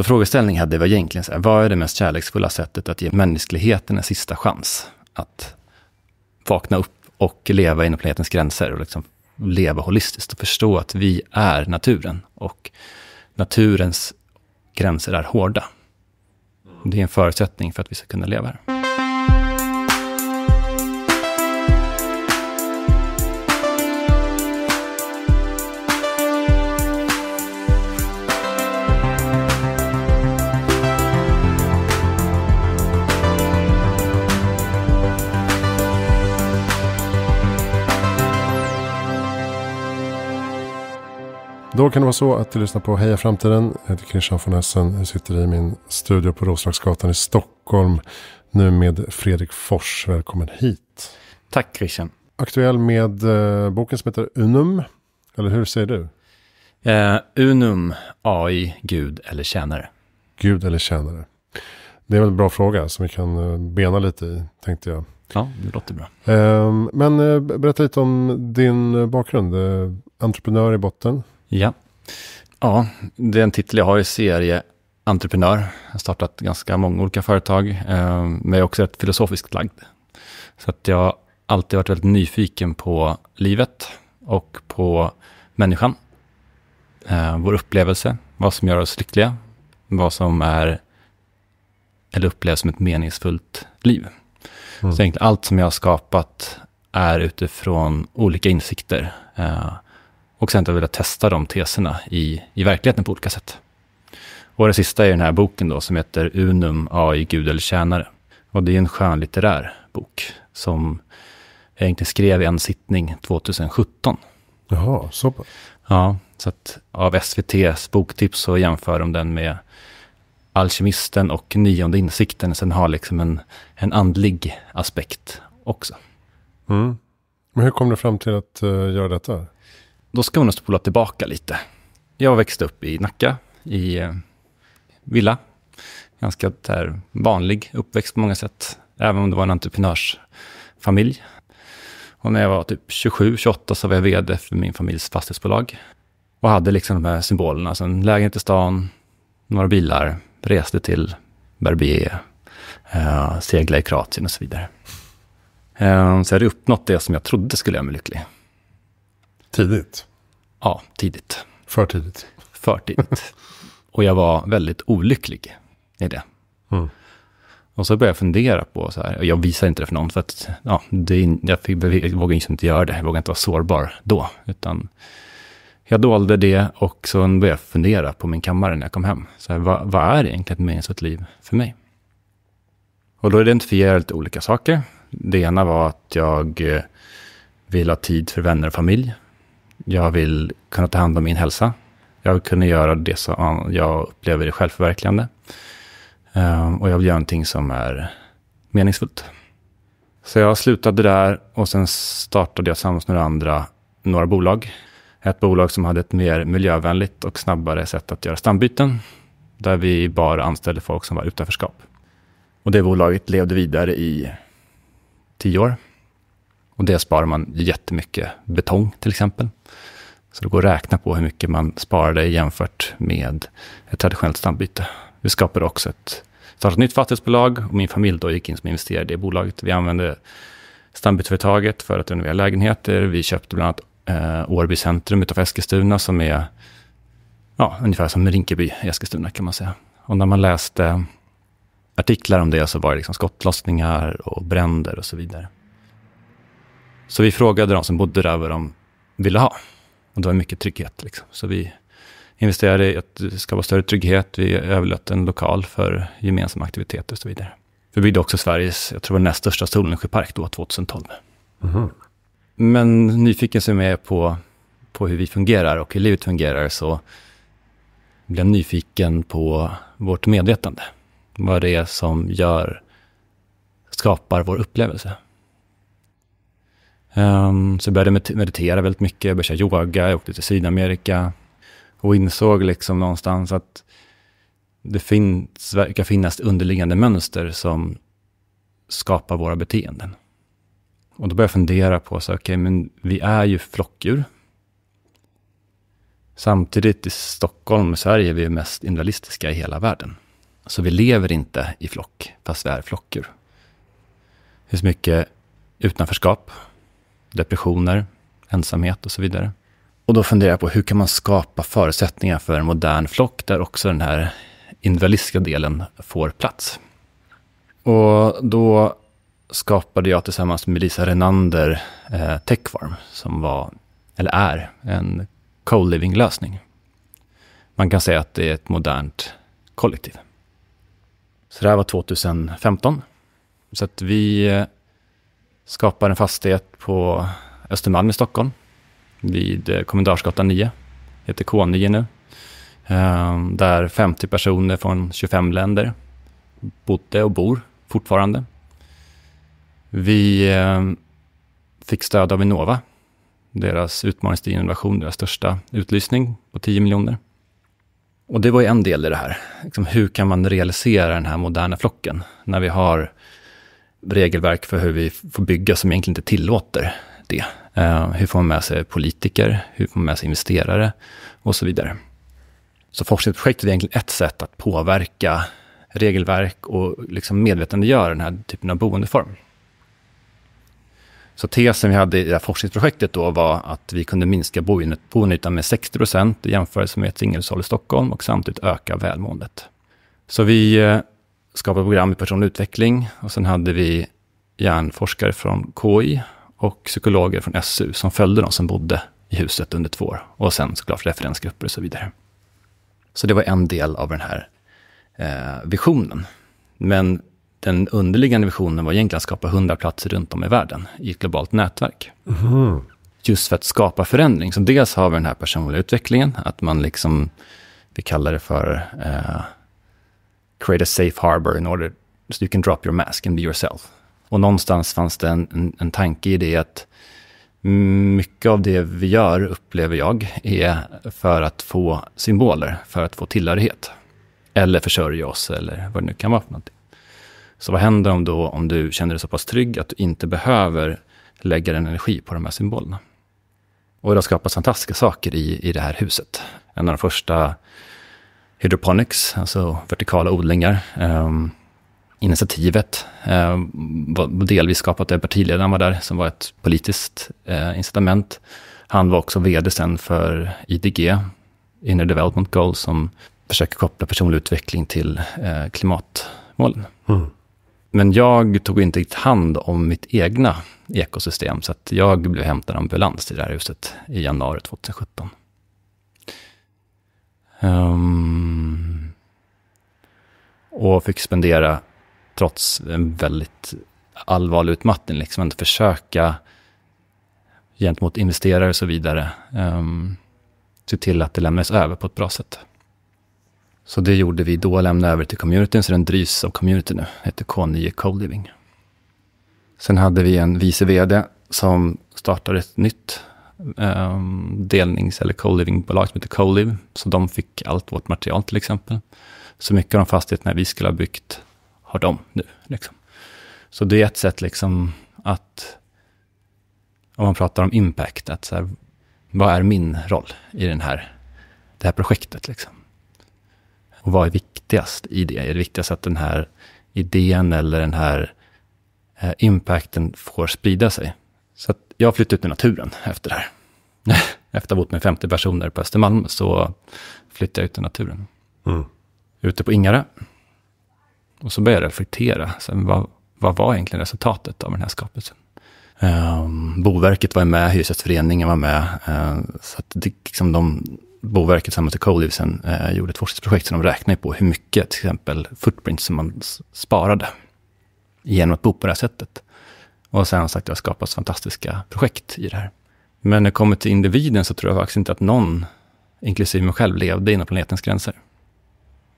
Så frågeställningen hade var egentligen så här, vad är det mest kärleksfulla sättet att ge mänskligheten en sista chans? Att vakna upp och leva inom planetens gränser och liksom leva holistiskt och förstå att vi är naturen och naturens gränser är hårda. Det är en förutsättning för att vi ska kunna leva här. Då kan det vara så att du lyssnar på Heja Framtiden. Jag heter Christian von Essen. Jag sitter i min studio på Roslagsgatan i Stockholm. Nu med Fredrik Fors. Välkommen hit. Tack Christian. Aktuell med eh, boken som heter Unum. Eller hur säger du? Eh, unum, AI, Gud eller tjänare. Gud eller tjänare. Det är väl en bra fråga som vi kan eh, bena lite i, tänkte jag. Ja, det låter bra. Ehm, men eh, berätta lite om din eh, bakgrund. Entreprenör i botten, Ja. ja, det är en titel jag har i serie entreprenör. Jag har startat ganska många olika företag, eh, men jag är också rätt filosofiskt lagd. Så att jag har alltid varit väldigt nyfiken på livet och på människan. Eh, vår upplevelse, vad som gör oss lyckliga, vad som är eller upplevs som ett meningsfullt liv. Mm. Så egentligen allt som jag har skapat är utifrån olika insikter. Eh, och sen att vilja testa de teserna i, i verkligheten på olika sätt. Och det sista är den här boken då som heter Unum AI Gud eller tjänare. Och det är en skönlitterär bok som jag egentligen skrev i en sittning 2017. Jaha, så pass. Ja, så att av SVTs boktips så jämför de den med Alkemisten och Nionde insikten. Sen har liksom en, en andlig aspekt också. Mm. Men hur kom du fram till att uh, göra detta? Då ska man nog spola tillbaka lite. Jag växte upp i Nacka, i eh, villa. Ganska där, vanlig uppväxt på många sätt, även om det var en entreprenörsfamilj. Och när jag var typ 27-28 så var jag vd för min familjs fastighetsbolag. Och hade liksom de här symbolerna, så alltså en lägenhet i stan, några bilar, reste till Berbier, eh, seglade i Kroatien och så vidare. Eh, så jag hade uppnått det som jag trodde skulle göra mig lycklig. Tidigt? Ja, tidigt. För tidigt? För tidigt. och jag var väldigt olycklig i det. Mm. Och så började jag fundera på så här, och jag visade inte det för någon, för att ja, det, jag, fick, jag vågade liksom inte göra det, jag vågade inte vara sårbar då, utan jag dolde det och så började jag fundera på min kammare när jag kom hem. Så här, vad, vad är egentligen ett meningsfullt liv för mig? Och då identifierade jag lite olika saker. Det ena var att jag eh, vill ha tid för vänner och familj. Jag vill kunna ta hand om min hälsa. Jag vill kunna göra det som jag upplever är självförverkligande. Ehm, och jag vill göra någonting som är meningsfullt. Så jag slutade där och sen startade jag tillsammans med några andra några bolag. Ett bolag som hade ett mer miljövänligt och snabbare sätt att göra stambyten. Där vi bara anställde folk som var utanförskap. Och det bolaget levde vidare i tio år. Och det sparar man jättemycket betong till exempel. Så det går att räkna på hur mycket man sparade jämfört med ett traditionellt stambyte. Vi skapade också ett, startade ett nytt fastighetsbolag och min familj då gick in som investerare i det bolaget. Vi använde stambytesföretaget för att renovera lägenheter. Vi köpte bland annat eh, Årby centrum utanför Eskilstuna som är ja, ungefär som Rinkeby i Eskilstuna kan man säga. Och när man läste artiklar om det så var det liksom skottlossningar och bränder och så vidare. Så vi frågade de som bodde där vad de ville ha. Och det var mycket trygghet. Liksom. Så vi investerade i att det ska vara större trygghet. Vi överlät en lokal för gemensamma aktiviteter och så vidare. Vi byggde också Sveriges, jag tror det var näst största solenergipark då, 2012. Mm. Men nyfiken som jag är på, på hur vi fungerar och hur livet fungerar så blev nyfiken på vårt medvetande. Vad det är som gör, skapar vår upplevelse. Um, så jag började meditera väldigt mycket, jag började köra yoga, jag åkte till Sydamerika och insåg liksom någonstans att det finns, verkar finnas underliggande mönster som skapar våra beteenden. Och då började jag fundera på, okej, okay, men vi är ju flockdjur. Samtidigt i Stockholm, Sverige, är vi mest individualistiska i hela världen. Så vi lever inte i flock, fast vi är flockdjur. Det finns mycket utanförskap, depressioner, ensamhet och så vidare. Och då funderar jag på hur kan man skapa förutsättningar för en modern flock där också den här individualistiska delen får plats. Och då skapade jag tillsammans med Lisa Renander eh, Techfarm som var, eller är, en co-living-lösning. Man kan säga att det är ett modernt kollektiv. Så det här var 2015. Så att vi eh, skapar en fastighet på Östermalm i Stockholm vid eh, Kommendörsgatan 9, heter K9 nu, ehm, där 50 personer från 25 länder bodde och bor fortfarande. Vi ehm, fick stöd av Vinnova, deras utmaning innovation, deras största utlysning på 10 miljoner. Och det var ju en del i det här. Liksom, hur kan man realisera den här moderna flocken när vi har regelverk för hur vi får bygga som egentligen inte tillåter det. Eh, hur får man med sig politiker? Hur får man med sig investerare? Och så vidare. Så forskningsprojektet är egentligen ett sätt att påverka regelverk och liksom medvetandegöra den här typen av boendeform. Så tesen vi hade i det här forskningsprojektet då var att vi kunde minska boendeytan med 60 procent i jämförelse med ett singelhushåll i Stockholm och samtidigt öka välmåendet. Så vi eh, skapa program i personlig utveckling. Och sen hade vi hjärnforskare från KI och psykologer från SU som följde de som bodde i huset under två år. Och sen såklart referensgrupper och så vidare. Så det var en del av den här eh, visionen. Men den underliggande visionen var egentligen att skapa 100 platser runt om i världen i ett globalt nätverk. Mm. Just för att skapa förändring. Så dels har vi den här personliga utvecklingen, att man liksom, vi kallar det för eh, create a safe harbor in order so you can drop your mask and be yourself. Och någonstans fanns det en, en, en tanke i det att mycket av det vi gör, upplever jag, är för att få symboler, för att få tillhörighet. Eller försörja oss eller vad det nu kan vara för någonting. Så vad händer om, då, om du känner dig så pass trygg att du inte behöver lägga din energi på de här symbolerna? Och det har skapats fantastiska saker i, i det här huset. En av de första hydroponics, alltså vertikala odlingar. Um, initiativet eh, var delvis skapat av partiledaren var där, som var ett politiskt eh, incitament. Han var också vd sen för IDG, Inner Development Goals, som försöker koppla personlig utveckling till eh, klimatmålen. Mm. Men jag tog inte riktigt hand om mitt egna ekosystem, så jag blev hämtad ambulans till det här huset i januari 2017. Um, och fick spendera, trots en väldigt allvarlig utmattning, liksom att försöka gentemot investerare och så vidare, um, se till att det lämnades över på ett bra sätt. Så det gjorde vi då, lämnade över till communityn, så den drivs av community nu, heter K9 co Sen hade vi en vice vd som startade ett nytt Ehm, delnings eller co living bolag som heter Co-Live. Så de fick allt vårt material till exempel. Så mycket av de fastigheterna vi skulle ha byggt har de nu. Liksom. Så det är ett sätt liksom att, om man pratar om impact, att så här, vad är min roll i den här, det här projektet? Liksom? Och vad är viktigast i det? Är det viktigast att den här idén eller den här eh, impacten får sprida sig? Så jag har flyttat ut i naturen efter det här. efter att ha bott med 50 personer på Östermalm så flyttade jag ut i naturen. Mm. Ute på Ingarö. Och så började jag reflektera. Sen, vad, vad var egentligen resultatet av den här skapelsen? Um, Boverket var med, Hyresgästföreningen var med. Uh, så att det, liksom de, Boverket tillsammans med Colivesen uh, eh, gjorde ett forskningsprojekt som de räknade på hur mycket till exempel footprint som man sparade genom att bo på det här sättet. Och sen har sagt det har skapats fantastiska projekt i det här. Men när det kommer till individen så tror jag faktiskt inte att någon, inklusive mig själv, levde inom planetens gränser.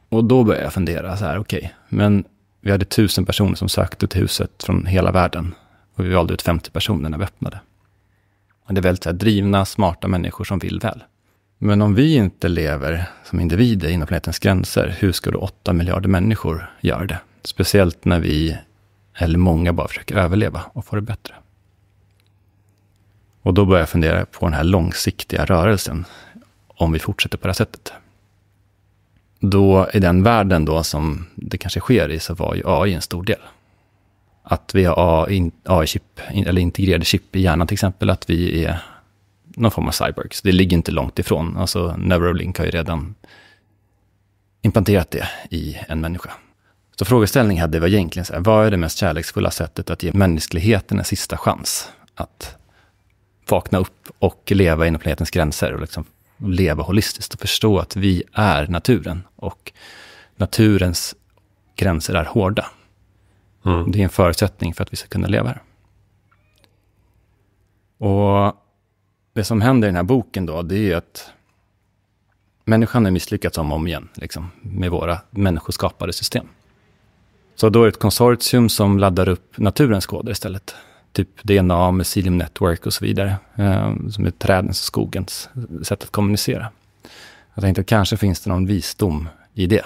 Och då började jag fundera så här, okej, okay, men vi hade tusen personer som sökte till huset från hela världen. Och vi valde ut 50 personer när vi öppnade. Och det är väldigt här, drivna, smarta människor som vill väl. Men om vi inte lever som individer inom planetens gränser, hur ska då 8 miljarder människor göra det? Speciellt när vi, eller många, bara försöker överleva och få det bättre. Och då börjar jag fundera på den här långsiktiga rörelsen, om vi fortsätter på det här sättet. Då, i den världen då som det kanske sker i, så var ju AI en stor del. Att vi har AI-chip, eller integrerade chip i hjärnan till exempel, att vi är någon form av cyborgs. Det ligger inte långt ifrån. Alltså, Neuralink har ju redan implanterat det i en människa. Så frågeställningen hade var egentligen så här, vad är det mest kärleksfulla sättet att ge mänskligheten en sista chans att vakna upp och leva inom planetens gränser och liksom leva holistiskt och förstå att vi är naturen och naturens gränser är hårda. Mm. Det är en förutsättning för att vi ska kunna leva här. Och det som händer i den här boken då, det är att människan har misslyckats om och om igen liksom, med våra människoskapade system. Så då är det ett konsortium som laddar upp naturens koder istället typ DNA, mycelium network och så vidare, eh, som är trädens och skogens sätt att kommunicera. Jag tänkte att kanske finns det någon visdom i det.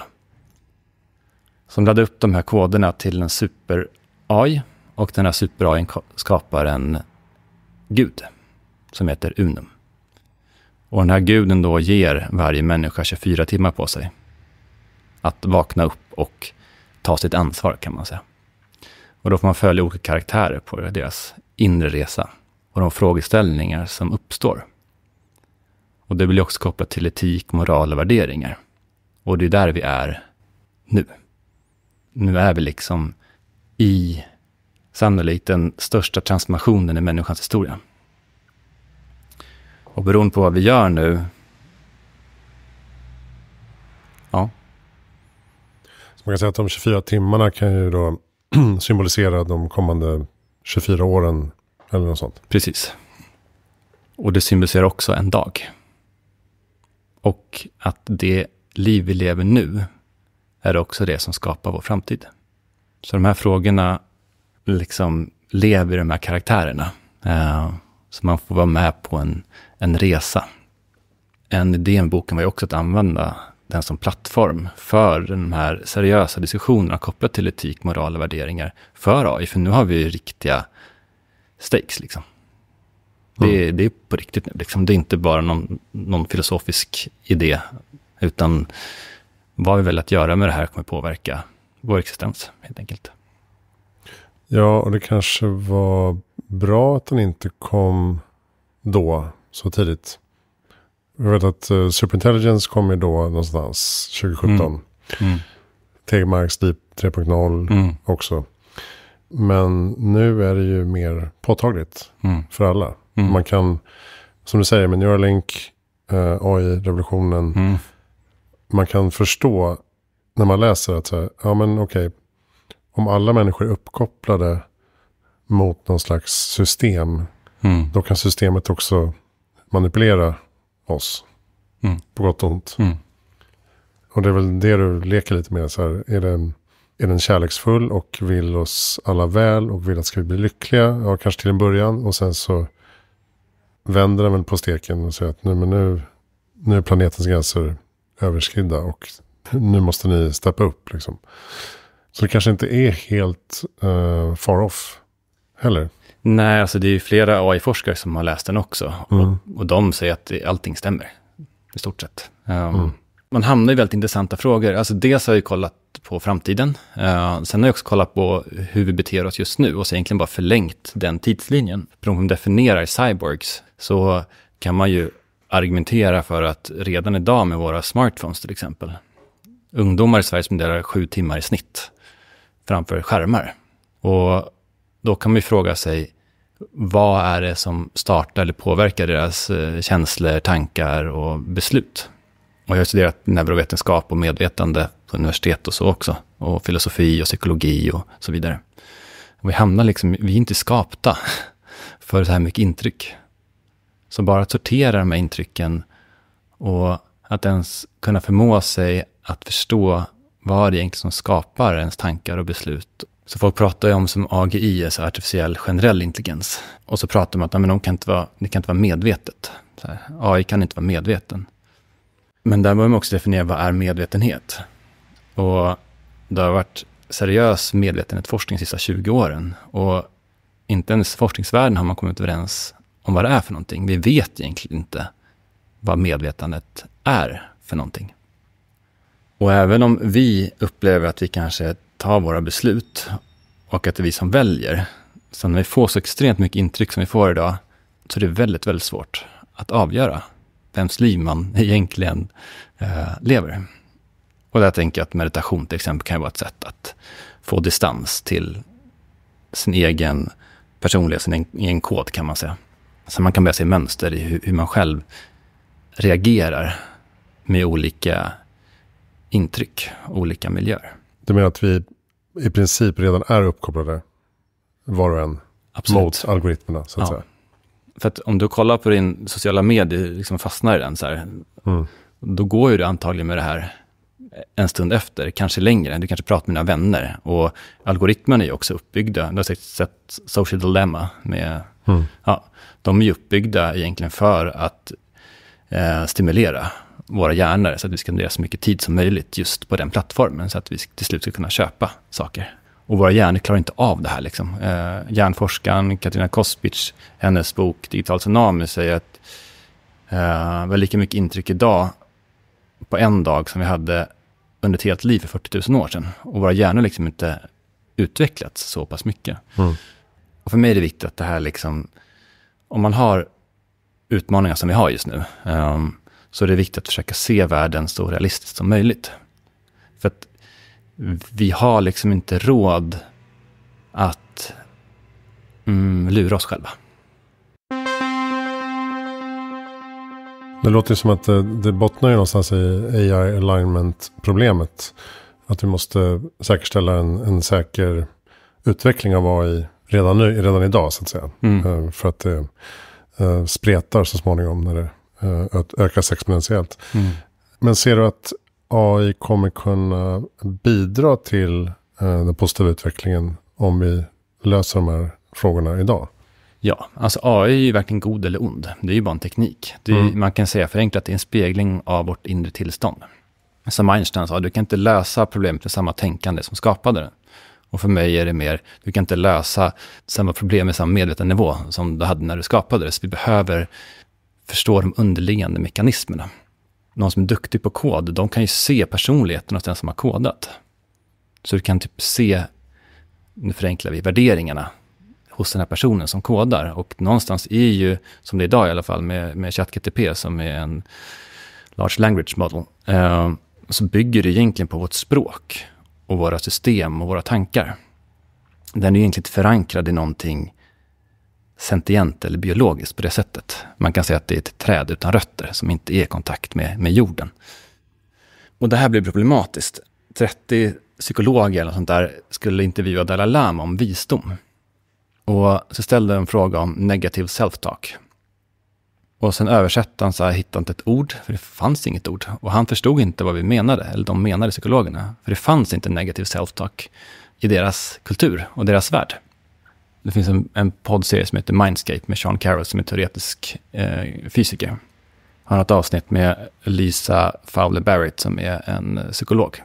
Som laddar upp de här koderna till en super-AI och den här super-AI skapar en gud som heter Unum. Och den här guden då ger varje människa 24 timmar på sig att vakna upp och ta sitt ansvar kan man säga. Och då får man följa olika karaktärer på deras inre resa och de frågeställningar som uppstår. Och det blir också kopplat till etik, moral och värderingar. Och det är där vi är nu. Nu är vi liksom i sannolikt den största transformationen i människans historia. Och beroende på vad vi gör nu... Ja. Så man kan säga att de 24 timmarna kan ju då symbolisera de kommande 24 åren eller något sånt. Precis. Och det symboliserar också en dag. Och att det liv vi lever nu är också det som skapar vår framtid. Så de här frågorna liksom lever i de här karaktärerna. Eh, så man får vara med på en, en resa. En idé med boken var ju också att använda den som plattform för de här seriösa diskussionerna kopplat till etik, moral och värderingar för AI. För nu har vi riktiga stakes. Liksom. Mm. Det, det, är på riktigt nu. Liksom. Det är inte bara någon, någon filosofisk idé, utan vad vi väljer att göra med det här kommer påverka vår existens, helt enkelt. Ja, och det kanske var bra att den inte kom då, så tidigt. Jag vet att uh, Superintelligence kom ju då någonstans 2017. Mm. Mm. Tegmarks Deep 3.0 mm. också. Men nu är det ju mer påtagligt mm. för alla. Mm. Man kan, som du säger, med Neuralink, uh, eh, AI-revolutionen, mm. man kan förstå när man läser att så här, ja men okej, okay, om alla människor är uppkopplade mot någon slags system, mm. då kan systemet också manipulera oss. Mm. På gott och ont. Mm. Och det är väl det du leker lite med. Så här, är, den, är den kärleksfull och vill oss alla väl och vill att ska vi bli lyckliga? Ja, kanske till en början. Och sen så vänder den väl på steken och säger att nu, men nu, nu är planetens gränser överskridda och nu måste ni steppa upp. Liksom. Så det kanske inte är helt uh, far off heller. Nej, alltså det är ju flera AI-forskare som har läst den också. Mm. Och, och, de säger att allting stämmer, i stort sett. Um, mm. Man hamnar i väldigt intressanta frågor. Alltså dels har jag kollat på framtiden. Uh, sen har jag också kollat på hur vi beter oss just nu och så egentligen bara förlängt den tidslinjen. Beroende på hur definierar cyborgs så kan man ju argumentera för att redan idag med våra smartphones till exempel, ungdomar i Sverige spenderar sju timmar i snitt framför skärmar. Och då kan man ju fråga sig, vad är det som startar eller påverkar deras eh, känslor, tankar och beslut? Och jag har studerat neurovetenskap och medvetande på universitet och så också. Och filosofi och psykologi och så vidare. Och vi hamnar liksom, vi är inte skapta för så här mycket intryck. Så bara att sortera de här intrycken och att ens kunna förmå sig att förstå vad det egentligen som skapar ens tankar och beslut så folk pratar ju om som AGI, alltså artificiell generell intelligens. Och så pratar man om att men de kan inte vara, det kan inte vara medvetet. Här, AI kan inte vara medveten. Men där behöver man också definiera vad är medvetenhet. Och det har varit seriös medvetenhetsforskning de sista 20 åren. Och inte ens forskningsvärlden har man kommit överens om vad det är för någonting. Vi vet egentligen inte vad medvetandet är för någonting. Och även om vi upplever att vi kanske ta våra beslut och att det är vi som väljer. Så när vi får så extremt mycket intryck som vi får idag, så är det väldigt, väldigt svårt att avgöra vems liv man egentligen eh, lever. Och där tänker jag att meditation till exempel kan vara ett sätt att få distans till sin egen personlighet, sin egen kod kan man säga. Så man kan börja se mönster i hur, hur man själv reagerar med olika intryck, olika miljöer. Du menar att vi i princip redan är uppkopplade, var och en, Absolut. mot algoritmerna så att ja. säga? För att om du kollar på din sociala medier, liksom fastnar i den så här, mm. då går ju du antagligen med det här en stund efter, kanske längre. Du kanske pratar med dina vänner. Och algoritmerna är ju också uppbyggda. Du har säkert sett Social Dilemma. Med, mm. ja, de är ju uppbyggda egentligen för att eh, stimulera våra hjärnor så att vi ska spendera så mycket tid som möjligt just på den plattformen så att vi till slut ska kunna köpa saker. Och våra hjärnor klarar inte av det här. Liksom. Eh, hjärnforskaren Katarina Kospic, hennes bok Digital tsunami säger att eh, vi har lika mycket intryck idag på en dag som vi hade under ett helt liv för 40 000 år sedan. Och våra hjärnor liksom inte utvecklats så pass mycket. Mm. Och för mig är det viktigt att det här liksom, om man har utmaningar som vi har just nu, um, så är det viktigt att försöka se världen så realistiskt som möjligt. För att vi har liksom inte råd att mm, lura oss själva. Det låter som att det, eh, det bottnar ju någonstans i AI alignment-problemet. Att vi måste säkerställa en, en, säker utveckling av AI redan, nu, redan idag, så att säga. Mm. Eh, för att det eh, spretar så småningom när det Eh, att ökas exponentiellt. Mm. Men ser du att AI kommer kunna bidra till eh, den positiva utvecklingen om vi löser de här frågorna idag? Ja, alltså AI är ju verkligen god eller ond. Det är ju bara en teknik. Ju, mm. Man kan säga förenklat, det är en spegling av vårt inre tillstånd. Som Einstein sa, du kan inte lösa problemet med samma tänkande som skapade det. Och för mig är det mer, du kan inte lösa samma problem med samma medvetandenivå som du hade när du skapade det. Så vi behöver förstå de underliggande mekanismerna. Någon som är duktig på kod, de kan ju se personligheten hos den som har kodat. Så du kan typ se, nu förenklar vi, värderingarna hos den här personen som kodar. Och någonstans är ju, som det är idag i alla fall, med, med ChatGTP som är en large language model, eh, så bygger det egentligen på vårt språk och våra system och våra tankar. Den är egentligen förankrad i någonting sentient eller biologiskt på det sättet. Man kan säga att det är ett träd utan rötter som inte är i kontakt med, med jorden. Och det här blir problematiskt. 30 psykologer eller sånt där skulle intervjua Dalai Lama om visdom. Och så ställde en fråga om negativ self-talk. Och sen översatte han så här, hittade inte ett ord, för det fanns inget ord. Och han förstod inte vad vi menade, eller de menade psykologerna. För det fanns inte negativ self-talk i deras kultur och deras värld det finns en, en poddserie som heter Mindscape med Sean Carroll som är teoretisk eh, fysiker. Han har ett avsnitt med Lisa Fowler Barrett som är en eh, psykolog.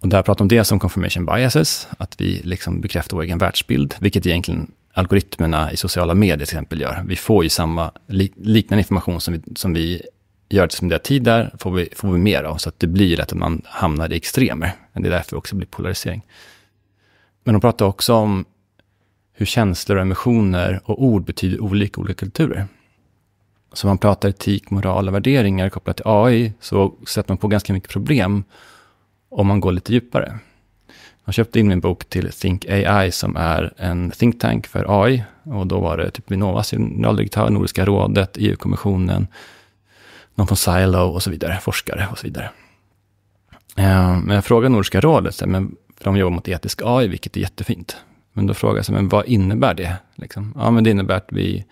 Och där pratar de dels om confirmation biases, att vi liksom bekräftar vår egen världsbild, vilket egentligen algoritmerna i sociala medier till exempel gör. Vi får ju samma, liknande information som vi, som vi gör till sin tid där, får vi, får vi mer av. Så att det blir att man hamnar i extremer. det är därför det också blir polarisering. Men de pratar också om hur känslor och emotioner och ord betyder olika i olika kulturer. Så om man pratar etik, moral och värderingar kopplat till AI så sätter man på ganska mycket problem om man går lite djupare. Jag köpte in min bok till Think AI som är en think tank för AI. Och då var det typ Vinnovas generaldirektör, Nordiska rådet, EU-kommissionen, någon från Silo och så vidare, forskare och så vidare. Eh, men jag frågade Nordiska rådet, för de jobbar mot etisk AI, vilket är jättefint. Men då frågar jag men vad innebär det? Liksom, ja, men det innebär att vi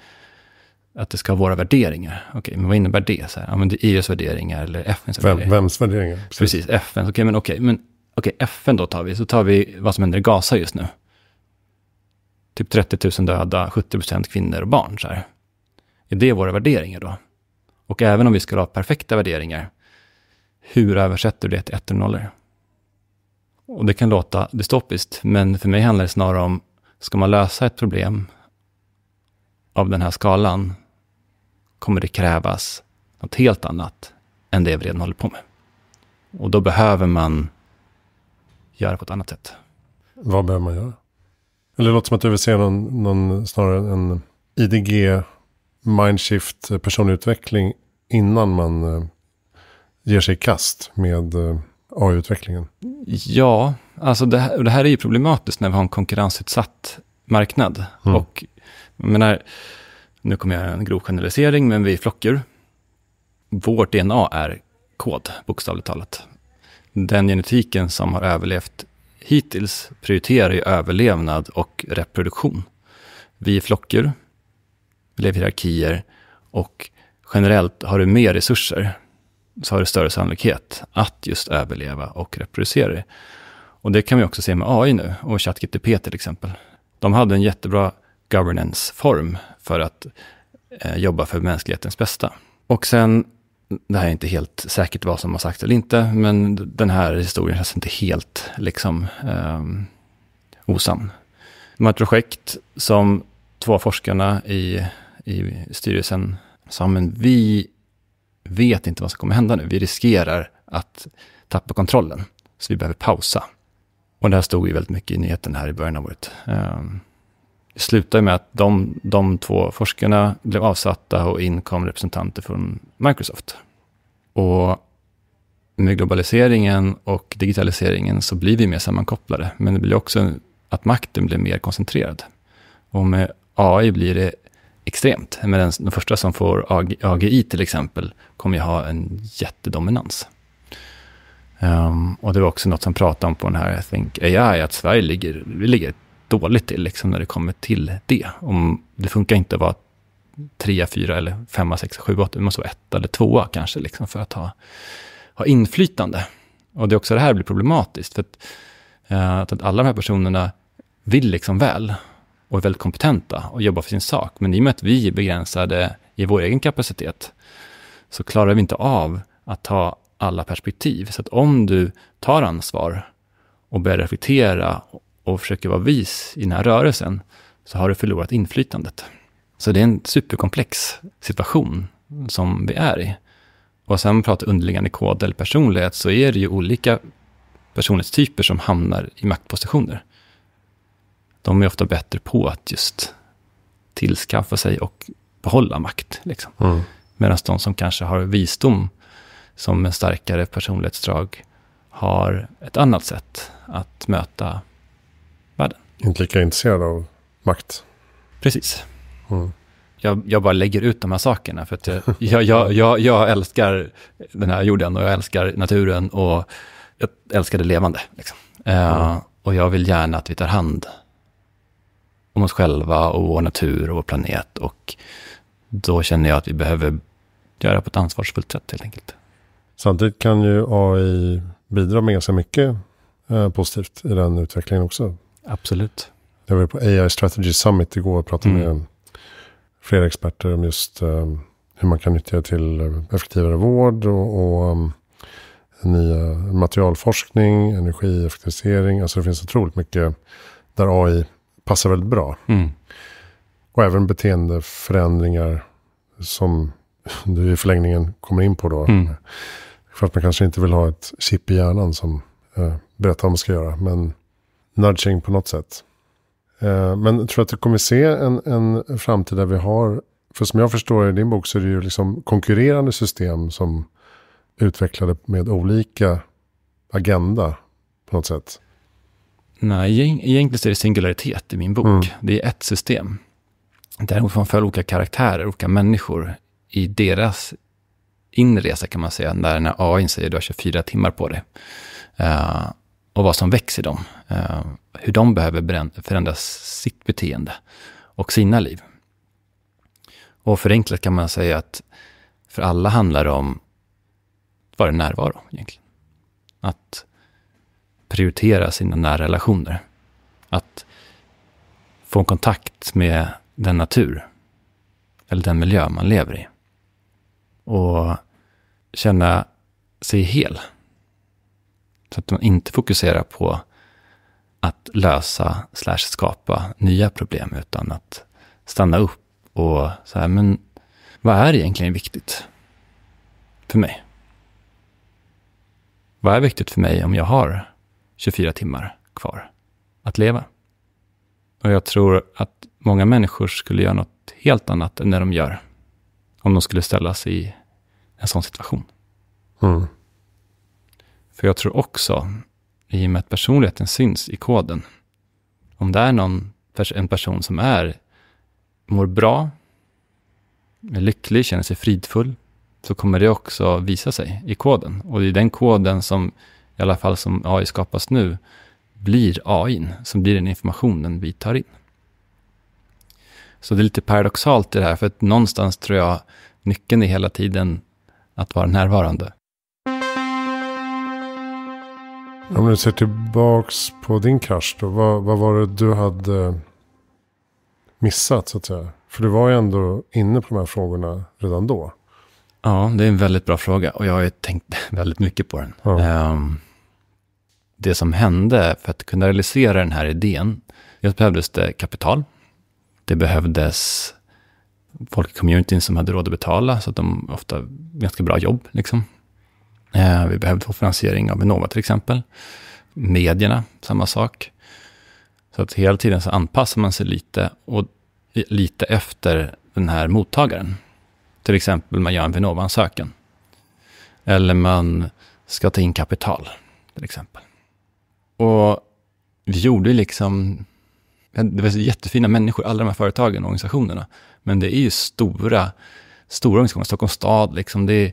att det ska vara våra värderingar. Okej, okay, men vad innebär det? Så här, ja, men det är EUs värderingar eller FNs Vem, värderingar. Vems värderingar? Precis, Precis FN. Okej, okay, men okej, okay, men okej, FN då tar vi. Så tar vi vad som händer i Gaza just nu. Typ 30 000 döda, 70 procent kvinnor och barn. Så här. Är det våra värderingar då? Och även om vi skulle ha perfekta värderingar, hur översätter du det till ettor och nollor? Och det kan låta dystopiskt, men för mig handlar det snarare om, ska man lösa ett problem av den här skalan, kommer det krävas något helt annat än det vi redan håller på med. Och då behöver man göra på ett annat sätt. Vad behöver man göra? Eller det låter som att du vill se någon, någon snarare en IDG, mindshift, personlig utveckling innan man eh, ger sig i kast med eh, AI-utvecklingen? Ja, alltså det här, det här, är ju problematiskt när vi har en konkurrensutsatt marknad. Mm. Och jag menar, nu kommer jag göra en grov generalisering, men vi är flockdjur. Vårt DNA är kod, bokstavligt talat. Den genetiken som har överlevt hittills prioriterar ju överlevnad och reproduktion. Vi är flockdjur, vi lever i hierarkier och generellt har du mer resurser så har du större sannolikhet att just överleva och reproducera dig. Och det kan vi också se med AI nu och ChatGPT till exempel. De hade en jättebra governance-form för att eh, jobba för mänsklighetens bästa. Och sen, det här är inte helt säkert vad som har sagts eller inte, men den här historien känns inte helt liksom eh, osann. De har ett projekt som två forskarna i, i styrelsen sa, men vi vet inte vad som kommer hända nu. Vi riskerar att tappa kontrollen, så vi behöver pausa. Och det här stod ju väldigt mycket i nyheten här i början av året. Ehm, det slutade med att de, de två forskarna blev avsatta och in kom representanter från Microsoft. Och med globaliseringen och digitaliseringen så blir vi mer sammankopplade, men det blir också att makten blir mer koncentrerad. Och med AI blir det extremt. Men den, den första som får AGI till exempel kommer ju ha en jättedominans. Um, och det var också något som pratade om på den här I think AI, att Sverige ligger, vi ligger dåligt till liksom, när det kommer till det. Om, det funkar inte att vara trea, fyra eller femma, sexa, sjua, åtta. Vi måste vara ett eller tvåa kanske liksom, för att ha, ha inflytande. Och det är också det här blir problematiskt. För att, uh, att alla de här personerna vill liksom väl och är väldigt kompetenta och jobbar för sin sak. Men i och med att vi är begränsade i vår egen kapacitet så klarar vi inte av att ta alla perspektiv. Så att om du tar ansvar och börjar reflektera och försöker vara vis i den här rörelsen så har du förlorat inflytandet. Så det är en superkomplex situation som vi är i. Och sen pratar underliggande kod eller personlighet så är det ju olika personlighetstyper som hamnar i maktpositioner de är ofta bättre på att just tillskaffa sig och behålla makt. Liksom. Mm. Medan de som kanske har visdom som en starkare personlighetsdrag har ett annat sätt att möta världen. Inte lika intresserad av makt. Precis. Mm. Jag, jag, bara lägger ut de här sakerna för att jag, jag, jag, jag, älskar den här jorden och jag älskar naturen och jag älskar det levande. Liksom. Eh, mm. och jag vill gärna att vi tar hand om oss själva och vår natur och vår planet. Och då känner jag att vi behöver göra på ett ansvarsfullt sätt helt enkelt. Samtidigt kan ju AI bidra med ganska mycket eh, positivt i den utvecklingen också. Absolut. Jag var på AI Strategy Summit igår och pratade mm. med flera experter om just eh, hur man kan nyttja det till eh, effektivare vård och, och um, nya materialforskning, energieffektivisering. Alltså det finns otroligt mycket där AI passar väldigt bra. Mm. Och även beteendeförändringar som du i förlängningen kommer in på då. Mm. För att man kanske inte vill ha ett chip i hjärnan som eh, berättar vad man ska göra. Men nudging på något sätt. Eh, men jag tror att du kommer se en, en framtid där vi har, för som jag förstår i din bok så är det ju liksom konkurrerande system som utvecklade med olika agenda på något sätt. Nej, egentligen är det singularitet i min bok. Mm. Det är ett system. Däremot får man följa olika karaktärer, olika människor i deras inresa kan man säga, där när AI säger att du har 24 timmar på dig. Uh, och vad som väcks i dem. Uh, hur de behöver förändra sitt beteende och sina liv. Och förenklat kan man säga att för alla handlar det om att vara närvaro egentligen. Att prioritera sina nära relationer. Att få en kontakt med den natur eller den miljö man lever i. Och känna sig hel. Så att man inte fokuserar på att lösa slash skapa nya problem utan att stanna upp och säga, men vad är egentligen viktigt för mig? Vad är viktigt för mig om jag har 24 timmar kvar att leva. Och jag tror att många människor skulle göra något helt annat än det de gör om de skulle ställas i en sån situation. Mm. För jag tror också, i och med att personligheten syns i koden, om det är någon, en person som är, mår bra, är lycklig, känner sig fridfull, så kommer det också visa sig i koden. Och det är den koden som i alla fall som AI skapas nu, blir AI, som blir den informationen vi tar in. Så det är lite paradoxalt i det här, för att någonstans tror jag nyckeln är hela tiden att vara närvarande. Om du ser tillbaks på din krasch då, vad, vad var det du hade missat så att säga? För du var ju ändå inne på de här frågorna redan då. Ja, det är en väldigt bra fråga och jag har ju tänkt väldigt mycket på den. Ja. Um, det som hände för att kunna realisera den här idén, dels behövdes det kapital. Det behövdes folk i communityn som hade råd att betala, så att de ofta ganska bra jobb. Liksom. Eh, vi behövde få finansiering av Vinnova till exempel. Medierna, samma sak. Så att hela tiden så anpassar man sig lite, och lite efter den här mottagaren. Till exempel man gör en Vinnova-ansökan. Eller man ska ta in kapital, till exempel. Och vi gjorde liksom, det var jättefina människor, alla de här företagen och organisationerna. Men det är ju stora, stora organisationer, Stockholms stad, liksom, det är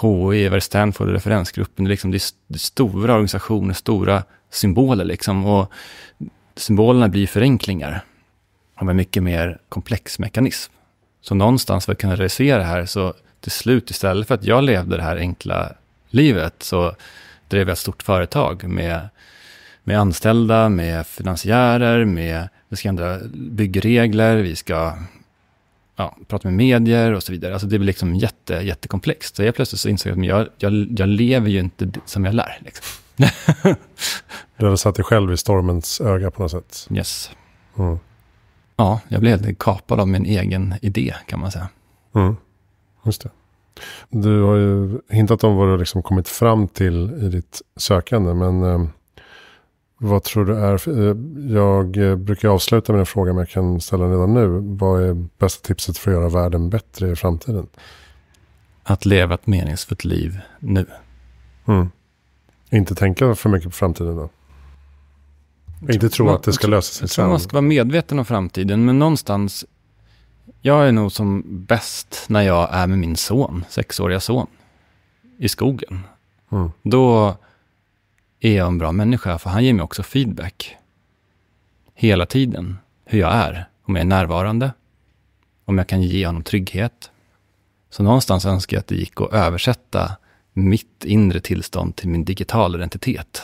KI, vad Stanford, referensgruppen, liksom, det är stora organisationer, stora symboler liksom. Och symbolerna blir förenklingar av en mycket mer komplex mekanism. Så någonstans för att kunna realisera det här, så till slut, istället för att jag levde det här enkla livet, så drev jag ett stort företag med med anställda, med finansiärer, med, vi ska ändra byggregler, vi ska ja, prata med medier och så vidare. Alltså det blir liksom jätte, jättekomplext. Så jag plötsligt så insåg jag att jag, jag, jag lever ju inte som jag lär. Liksom. du hade satt dig själv i stormens öga på något sätt. Yes. Mm. Ja, jag blev helt kapad av min egen idé kan man säga. Mm. Just det. Du har ju hintat om vad du liksom kommit fram till i ditt sökande, men ehm, vad tror du är, eh, jag eh, brukar avsluta med en fråga men jag kan ställa den redan nu. Vad är bästa tipset för att göra världen bättre i framtiden? Att leva ett meningsfullt liv nu. Mm. Inte tänka för mycket på framtiden då? Jag inte tro att det ska lösa sig Jag man ska vara medveten om framtiden, men någonstans... Jag är nog som bäst när jag är med min son, sexåriga son, i skogen. Mm. Då är jag en bra människa? För han ger mig också feedback. Hela tiden. Hur jag är. Om jag är närvarande. Om jag kan ge honom trygghet. Så någonstans önskar jag att det gick att översätta mitt inre tillstånd till min digitala identitet.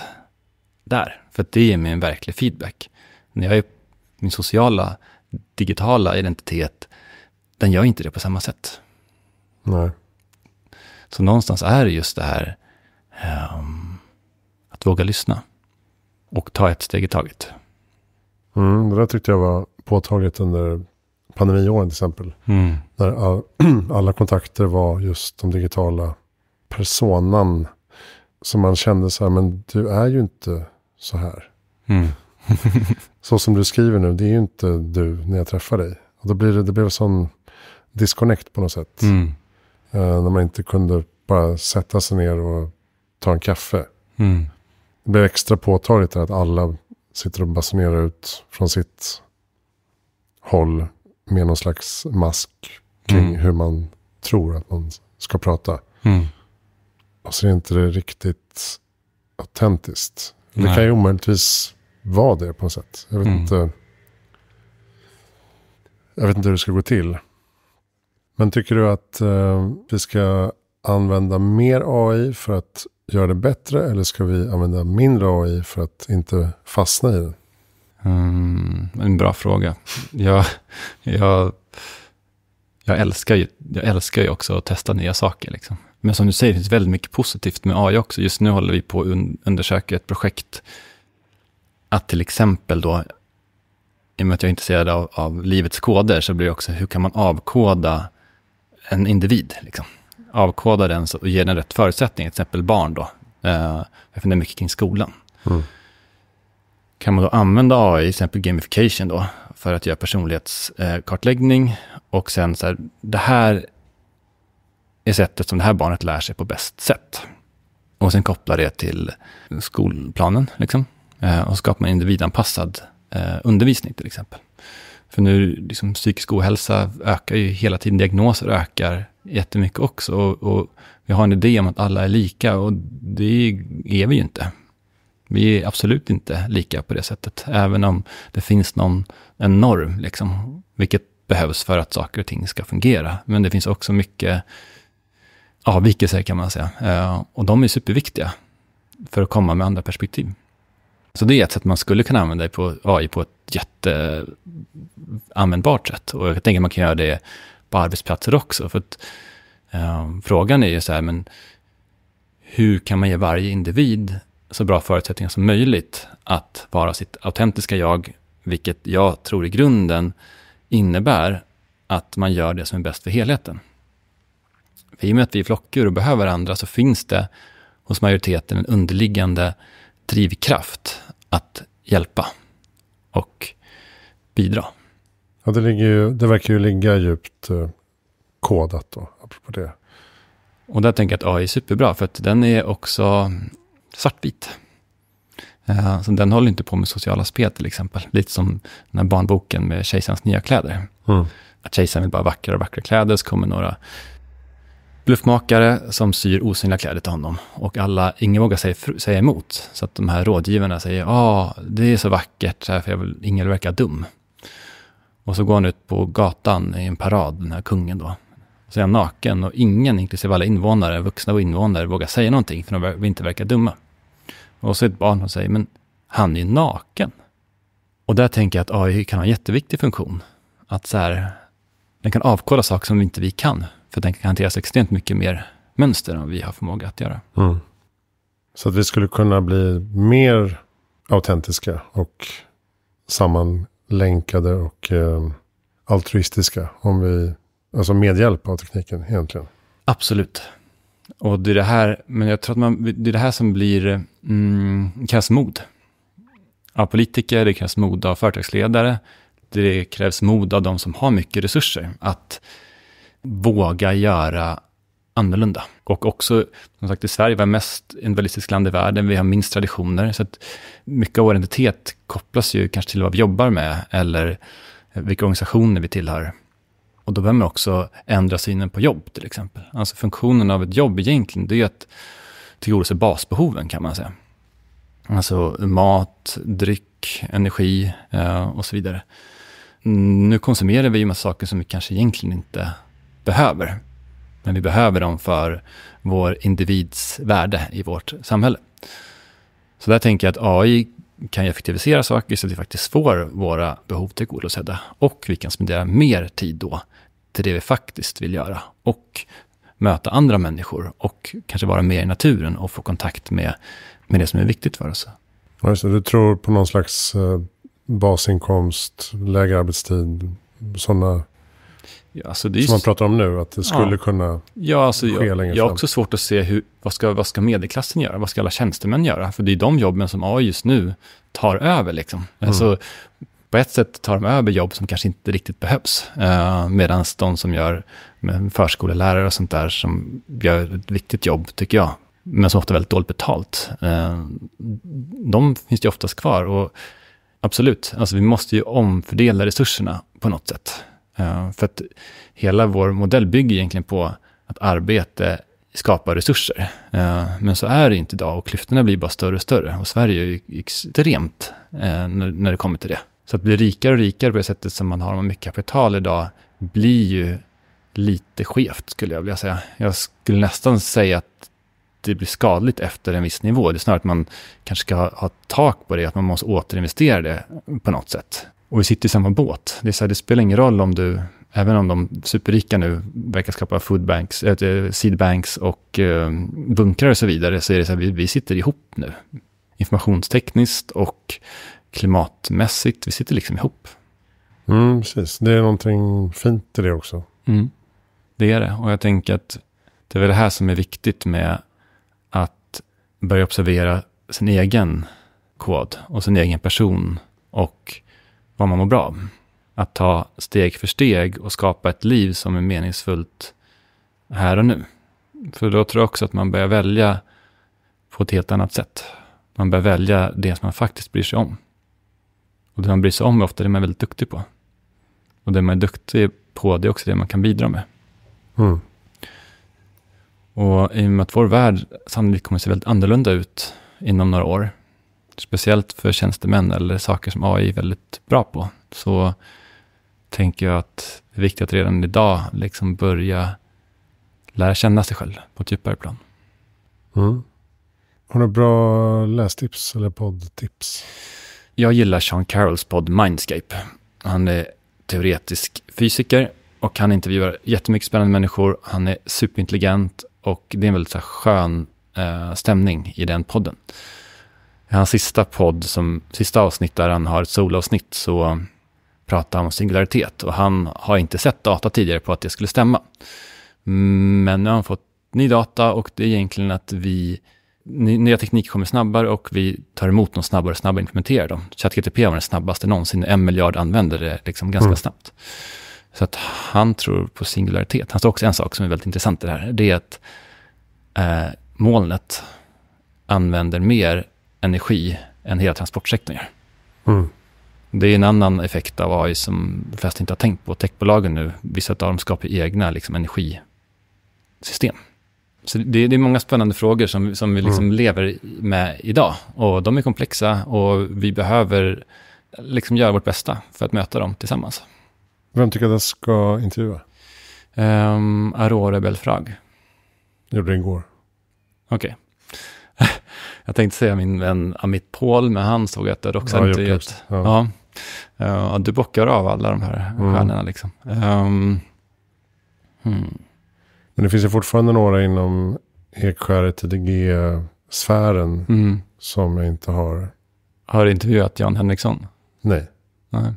Där. För det ger mig en verklig feedback. När jag är min sociala, digitala identitet, den gör inte det på samma sätt. Nej. Så någonstans är det just det här um, att våga lyssna och ta ett steg i taget. Mm, det där tyckte jag var påtagligt under pandemiåren till exempel. Mm. När all, alla kontakter var just de digitala personan. Som man kände så här, men du är ju inte så här. Mm. så som du skriver nu, det är ju inte du när jag träffar dig. Och då blir det, det blev sån disconnect på något sätt. Mm. Eh, när man inte kunde bara sätta sig ner och ta en kaffe. Mm det blir extra påtagligt att alla sitter och basunerar ut från sitt håll med någon slags mask kring mm. hur man tror att man ska prata. Mm. Och så är det inte riktigt autentiskt. Det kan ju omöjligtvis vara det på något sätt. Jag vet, mm. inte, jag vet inte hur det ska gå till. Men tycker du att eh, vi ska använda mer AI för att göra det bättre eller ska vi använda mindre AI för att inte fastna i det? Mm, en bra fråga. Jag, jag, jag, älskar ju, jag älskar ju också att testa nya saker. Liksom. Men som du säger, det finns väldigt mycket positivt med AI också. Just nu håller vi på att undersöka ett projekt att till exempel då, i och med att jag är intresserad av, av livets koder, så blir det också hur kan man avkoda en individ? Liksom? avkoda den och ge den rätt förutsättning, till exempel barn då. Eh, jag funderar mycket kring skolan. Mm. Kan man då använda AI, till exempel gamification då, för att göra personlighetskartläggning och sen så här, det här är sättet som det här barnet lär sig på bäst sätt. Och sen koppla det till skolplanen, liksom. Eh, och skapar man individanpassad eh, undervisning till exempel. För nu, liksom, psykisk ohälsa ökar ju hela tiden, diagnoser ökar, jättemycket också. Och, och, vi har en idé om att alla är lika och det är vi ju inte. Vi är absolut inte lika på det sättet, även om det finns någon, en norm, liksom, vilket behövs för att saker och ting ska fungera. Men det finns också mycket avvikelser kan man säga. Eh, och de är superviktiga för att komma med andra perspektiv. Så det är ett sätt man skulle kunna använda AI på ett jätteanvändbart sätt. Och jag tänker att man kan göra det på arbetsplatser också. För att, eh, frågan är ju så här, men hur kan man ge varje individ så bra förutsättningar som möjligt att vara sitt autentiska jag, vilket jag tror i grunden innebär att man gör det som är bäst för helheten. För I och med att vi är flockdjur och behöver varandra så finns det hos majoriteten en underliggande drivkraft att hjälpa och bidra. Ja, det, ligger ju, det verkar ju ligga djupt eh, kodat då, apropå det. Och där tänker jag att AI är superbra, för att den är också svartvit. Eh, så den håller inte på med sociala spel till exempel. Lite som den här barnboken med kejsarens nya kläder. Mm. Att kejsaren vill bara ha vackrare och vackra kläder, så kommer några bluffmakare som syr osynliga kläder till honom. Och alla, ingen vågar säga, säga emot. Så att de här rådgivarna säger, ja, ah, det är så vackert, för jag vill, ingen verkar dum. Och så går han ut på gatan i en parad, den här kungen då. så är han naken och ingen, inklusive alla invånare, vuxna och invånare, vågar säga någonting för de vill inte verka dumma. Och så är ett barn och säger, men han är ju naken. Och där tänker jag att AI kan ha en jätteviktig funktion. Att så här, den kan avkoda saker som inte vi kan. För den kan hanteras extremt mycket mer mönster än vi har förmåga att göra. Mm. Så att vi skulle kunna bli mer autentiska och samman länkade och eh, altruistiska. Om vi, alltså med hjälp av tekniken egentligen. Absolut. Och det är det här, men jag tror att man, det, är det här som blir, mm, krävs mod. Av politiker, det krävs mod av företagsledare, det krävs mod av de som har mycket resurser. Att våga göra annorlunda. Och också, som sagt, i Sverige var mest invalistiskt land i världen, vi har minst traditioner, så att mycket av vår identitet kopplas ju kanske till vad vi jobbar med, eller vilka organisationer vi tillhör. Och då behöver man också ändra synen på jobb till exempel. Alltså funktionen av ett jobb egentligen, det är att tillgodose basbehoven kan man säga. Alltså mat, dryck, energi eh, och så vidare. Nu konsumerar vi ju massa saker som vi kanske egentligen inte behöver. Men vi behöver dem för vår individs värde i vårt samhälle. Så där tänker jag att AI kan effektivisera saker så att vi faktiskt får våra behov tillgodosedda. Och vi kan spendera mer tid då till det vi faktiskt vill göra. Och möta andra människor och kanske vara mer i naturen och få kontakt med, med det som är viktigt för oss. Så du tror på någon slags eh, basinkomst, lägre arbetstid, sådana Ja, alltså som man pratar om nu, att det skulle ja. kunna ja, alltså, ske jag, längre Jag har också svårt att se hur, vad, ska, vad ska medelklassen göra, vad ska alla tjänstemän göra? För det är de jobben som AI just nu tar över. Liksom. Mm. Alltså, på ett sätt tar de över jobb som kanske inte riktigt behövs, eh, medan de som gör förskolelärare och sånt där, som gör ett viktigt jobb, tycker jag, men som ofta är väldigt dåligt betalt, eh, de finns ju oftast kvar. Och absolut, alltså, vi måste ju omfördela resurserna på något sätt. Eh, för att hela vår modell bygger egentligen på att arbete skapar resurser. Eh, men så är det inte idag och klyftorna blir bara större och större. Och Sverige är ju extremt eh, när det kommer till det. Så att bli rikare och rikare på det sättet som man har med mycket kapital idag blir ju lite skevt skulle jag vilja säga. Jag skulle nästan säga att det blir skadligt efter en viss nivå. Det är snarare att man kanske ska ha, ha tak på det, att man måste återinvestera det på något sätt. Och vi sitter i samma båt. Det, här, det spelar ingen roll om du, även om de superrika nu verkar skapa foodbanks, äh, seedbanks och äh, bunkrar och så vidare, så är det så här, vi, vi sitter ihop nu. Informationstekniskt och klimatmässigt, vi sitter liksom ihop. Mm, precis. Det är någonting fint i det också. Mm. Det är det. Och jag tänker att det är väl det här som är viktigt med att börja observera sin egen kod och sin egen person och vad man mår bra av. Att ta steg för steg och skapa ett liv som är meningsfullt här och nu. För då tror jag också att man börjar välja på ett helt annat sätt. Man börjar välja det som man faktiskt bryr sig om. Och det man bryr sig om är ofta det man är väldigt duktig på. Och det man är duktig på, det är också det man kan bidra med. Mm. Och i och med att vår värld sannolikt kommer att se väldigt annorlunda ut inom några år, speciellt för tjänstemän eller saker som AI är väldigt bra på, så tänker jag att det är viktigt att redan idag liksom börja lära känna sig själv på ett djupare plan. Mm. Har du bra lästips eller poddtips? Jag gillar Sean Carrolls podd Mindscape. Han är teoretisk fysiker och han intervjuar jättemycket spännande människor. Han är superintelligent och det är en väldigt skön eh, stämning i den podden hans sista podd, som, sista avsnitt där han har ett solavsnitt, så pratar han om singularitet. Och han har inte sett data tidigare på att det skulle stämma. Men nu har han fått ny data och det är egentligen att vi nya tekniker kommer snabbare och vi tar emot dem snabbare och snabbare implementerar dem. ChatGTP var den snabbaste någonsin, en miljard användare liksom ganska mm. snabbt. Så att han tror på singularitet. Han sa också en sak som är väldigt intressant i det här, det är att eh, molnet använder mer energi än hela transportsektorn gör. Mm. Det är en annan effekt av AI som de flesta inte har tänkt på. Techbolagen nu, vissa av dem skapar egna liksom, energisystem. Så det, det, är många spännande frågor som, som vi liksom mm. lever med idag. Och de är komplexa och vi behöver liksom göra vårt bästa för att möta dem tillsammans. Vem tycker du ska intervjua? Um, Aurora Belfrag. gjorde det igår. Okej. Okay. Jag tänkte säga min vän Amit Paul, men han såg jag att det också ja, inte gett... Ja. Ja, du bockar av alla de här mm. stjärnorna liksom. Um, hmm. Men det finns ju fortfarande några inom Ekskäret, TDG-sfären mm. som jag inte har. Har du intervjuat Jan Henriksson? Nej. Nej.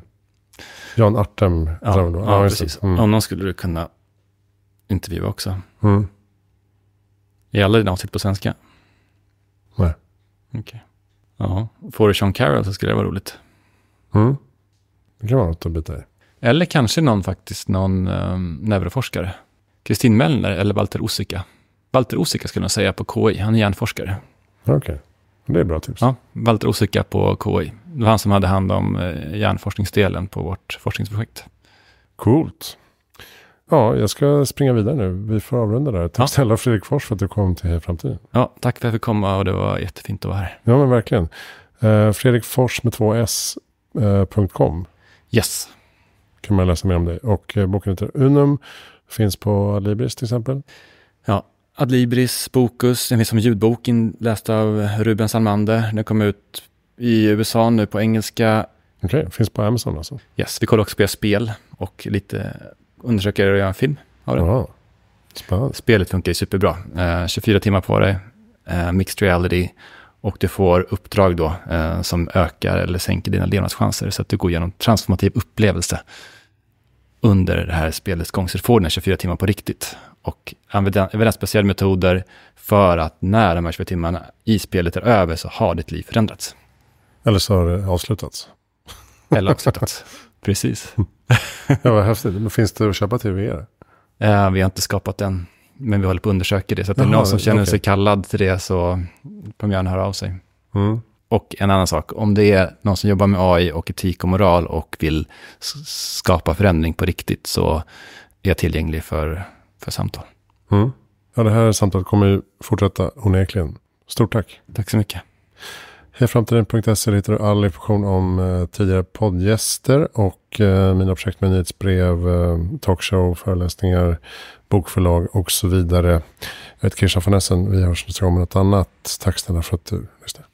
Jan Artem. Ja, ja, ja precis. Mm. Honom skulle du kunna intervjua också. Mm. Gäller dina avsnitt på svenska? Nej. Okej. Okay. Ja, får du Sean Carroll så skulle det vara roligt. Mm. Det kan vara något att bita i. Eller kanske någon faktiskt, någon um, neuroforskare. Kristin Mellner eller Walter Osika. Walter Osika skulle jag säga på KI, han är hjärnforskare. Okej, okay. det är bra tips. Ja, Walter Osika på KI. Det var han som hade hand om eh, hjärnforskningsdelen på vårt forskningsprojekt. Coolt. Ja, jag ska springa vidare nu. Vi får avrunda där. Tack ja. snälla Fredrik Fors för att du kom till Hej Framtiden. Ja, tack för att jag fick komma och det var jättefint att vara här. Ja, men verkligen. Uh, Fredrik Fors med två s uh, Yes. Kan man läsa mer om dig. Och uh, boken heter Unum. Finns på Adlibris till exempel. Ja, Adlibris, Bokus. Den finns som ljudbok inläst av Ruben Salmander. Den kom ut i USA nu på engelska. Okej, okay. finns på Amazon alltså? Yes, vi kollar också på spel och lite undersöker att göra en film av det. Wow. Spelet funkar ju superbra. Eh, 24 timmar på dig, eh, mixed reality och du får uppdrag då eh, som ökar eller sänker dina levnadschanser så att du går igenom transformativ upplevelse under det här spelets gång. Så du får dina 24 timmar på riktigt och använder speciella metoder för att när de här 24 timmarna i spelet är över så har ditt liv förändrats. Eller så har det avslutats. Eller avslutats. Precis. ja, vad häftigt. finns det att köpa till VR? Eh, vi har inte skapat den, men vi håller på att undersöka det. Så att Jaha, är det någon som känner okay. sig kallad till det så får de gärna höra av sig. Mm. Och en annan sak, om det är någon som jobbar med AI och etik och moral och vill skapa förändring på riktigt så är jag tillgänglig för, för samtal. Mm. Ja, det här samtalet kommer ju fortsätta onekligen. Stort tack. Tack så mycket. Hejaframtiden.se hittar du all information om eh, tidigare poddgäster och eh, mina projekt med nyhetsbrev, eh, talkshow, föreläsningar, bokförlag och så vidare. Jag heter Christian von Essen. Vi hörs nästa gång med något annat. Tack snälla för att du lyssnade.